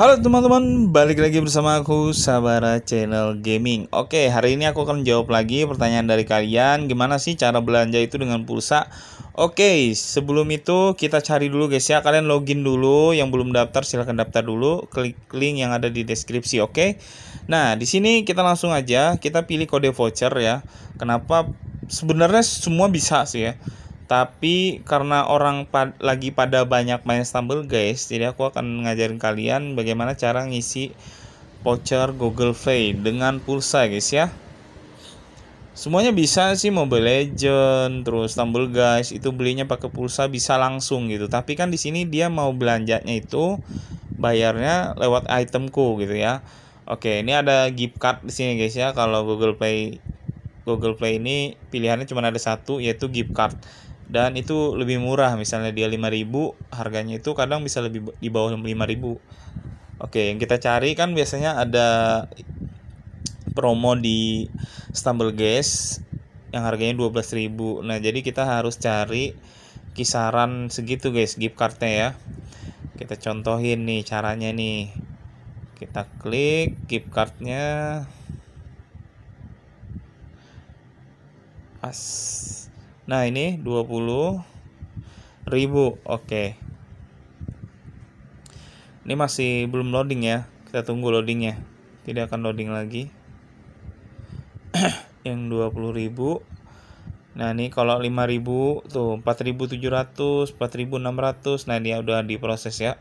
Halo teman-teman, balik lagi bersama aku Sabara Channel Gaming. Oke, hari ini aku akan jawab lagi pertanyaan dari kalian, gimana sih cara belanja itu dengan pulsa? Oke, sebelum itu kita cari dulu guys ya, kalian login dulu, yang belum daftar silahkan daftar dulu, klik link yang ada di deskripsi, oke? Nah, di sini kita langsung aja, kita pilih kode voucher ya. Kenapa? Sebenarnya semua bisa sih ya tapi karena orang pad lagi pada banyak main stumble guys jadi aku akan ngajarin kalian bagaimana cara ngisi voucher Google Play dengan pulsa guys ya semuanya bisa sih Mobile Legend terus Stumble Guys itu belinya pakai pulsa bisa langsung gitu tapi kan di sini dia mau belanjanya itu bayarnya lewat itemku gitu ya Oke ini ada gift card di sini guys ya kalau Google Play Google Play ini pilihannya cuma ada satu yaitu gift card dan itu lebih murah misalnya dia 5000 harganya itu kadang bisa lebih di bawah 5000 oke yang kita cari kan biasanya ada promo di Stumble Gas yang harganya 12.000 nah jadi kita harus cari kisaran segitu guys gift cardnya ya kita contohin nih caranya nih kita klik gift cardnya pas Nah, ini 20 ribu. Oke. Ini masih belum loading ya. Kita tunggu loadingnya. Tidak akan loading lagi. yang 20 ribu. Nah, ini kalau 5 ribu tuh 4.700, 4.600. Nah, ini udah diproses ya.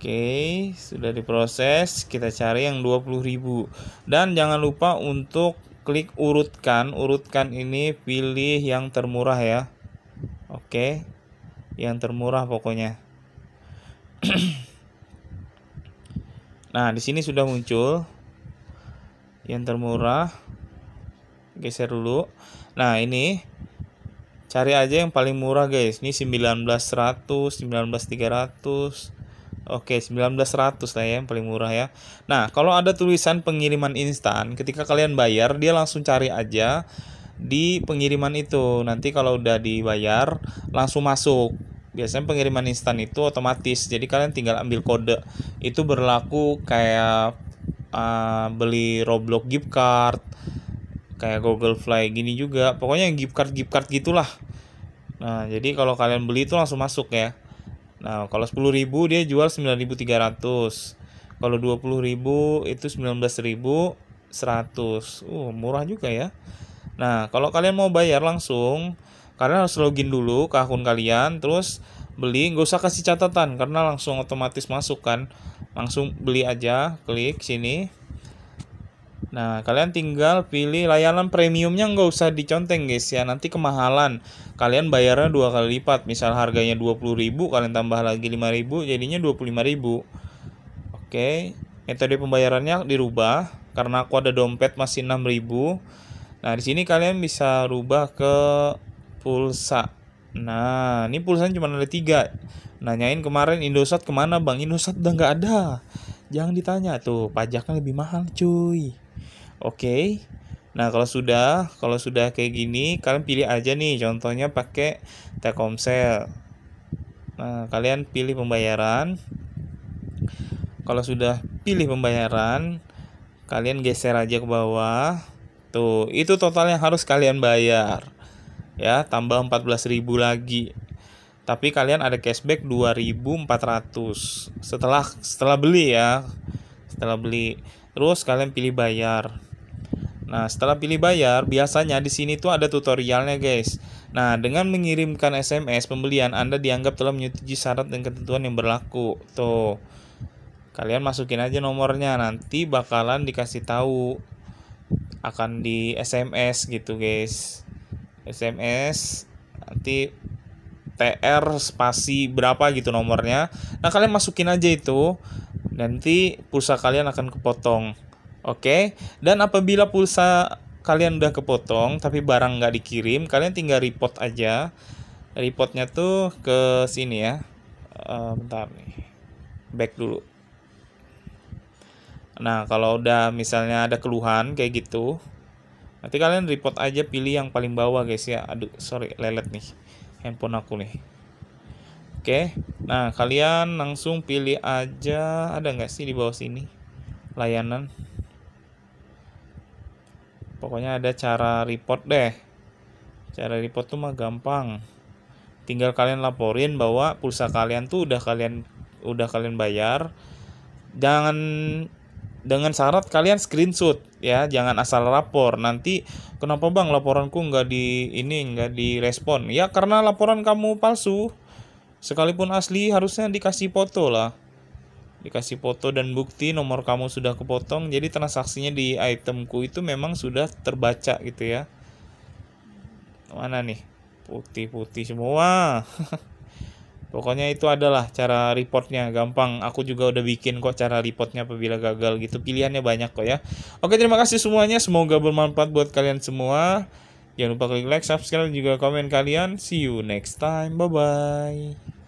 Oke, sudah diproses. Kita cari yang 20.000. Dan jangan lupa untuk klik urutkan urutkan ini pilih yang termurah ya oke yang termurah pokoknya nah di sini sudah muncul yang termurah geser dulu nah ini cari aja yang paling murah guys ini 1900 19300 Oke, 1900 lah ya yang paling murah ya. Nah, kalau ada tulisan pengiriman instan, ketika kalian bayar dia langsung cari aja di pengiriman itu. Nanti kalau udah dibayar langsung masuk. Biasanya pengiriman instan itu otomatis. Jadi kalian tinggal ambil kode. Itu berlaku kayak uh, beli Roblox gift card, kayak Google Fly gini juga. Pokoknya gift card gift card gitulah. Nah, jadi kalau kalian beli itu langsung masuk ya. Nah, kalau 10.000 dia jual 9.300. Kalau 20.000 itu 19.100. Uh, murah juga ya. Nah, kalau kalian mau bayar langsung, kalian harus login dulu ke akun kalian terus beli nggak usah kasih catatan karena langsung otomatis masuk kan langsung beli aja klik sini Nah, kalian tinggal pilih layanan premiumnya nggak usah diconteng guys ya, nanti kemahalan. Kalian bayarnya dua kali lipat, misal harganya 20.000, kalian tambah lagi 5.000, jadinya 25.000. Oke, metode pembayarannya dirubah, karena aku ada dompet masih 6.000. Nah, di sini kalian bisa rubah ke pulsa. Nah, ini pulsa cuma ada tiga. Nanyain kemarin Indosat kemana bang? Indosat udah nggak ada. Jangan ditanya tuh, pajaknya lebih mahal cuy. Oke. Okay. Nah, kalau sudah, kalau sudah kayak gini, kalian pilih aja nih contohnya pakai Telkomsel. Nah, kalian pilih pembayaran. Kalau sudah pilih pembayaran, kalian geser aja ke bawah. Tuh, itu total yang harus kalian bayar. Ya, tambah 14.000 lagi. Tapi kalian ada cashback 2.400 setelah setelah beli ya. Setelah beli. Terus kalian pilih bayar. Nah, setelah pilih bayar, biasanya di sini tuh ada tutorialnya, guys. Nah, dengan mengirimkan SMS pembelian, Anda dianggap telah menyetujui syarat dan ketentuan yang berlaku. Tuh. Kalian masukin aja nomornya, nanti bakalan dikasih tahu akan di SMS gitu, guys. SMS nanti TR spasi berapa gitu nomornya. Nah, kalian masukin aja itu. Nanti pulsa kalian akan kepotong. Oke, dan apabila pulsa kalian udah kepotong tapi barang nggak dikirim, kalian tinggal report aja. Reportnya tuh ke sini ya. Eh, bentar nih, back dulu. Nah, kalau udah misalnya ada keluhan kayak gitu, nanti kalian report aja pilih yang paling bawah guys ya. Aduh, sorry lelet nih handphone aku nih. Oke, nah kalian langsung pilih aja ada nggak sih di bawah sini layanan pokoknya ada cara report deh cara report tuh mah gampang tinggal kalian laporin bahwa pulsa kalian tuh udah kalian udah kalian bayar jangan dengan syarat kalian screenshot ya jangan asal lapor nanti kenapa bang laporanku nggak di ini nggak direspon ya karena laporan kamu palsu sekalipun asli harusnya dikasih foto lah dikasih foto dan bukti nomor kamu sudah kepotong jadi transaksinya di itemku itu memang sudah terbaca gitu ya mana nih putih-putih semua pokoknya itu adalah cara reportnya gampang aku juga udah bikin kok cara reportnya apabila gagal gitu pilihannya banyak kok ya oke terima kasih semuanya semoga bermanfaat buat kalian semua jangan lupa klik like subscribe dan juga komen kalian see you next time bye bye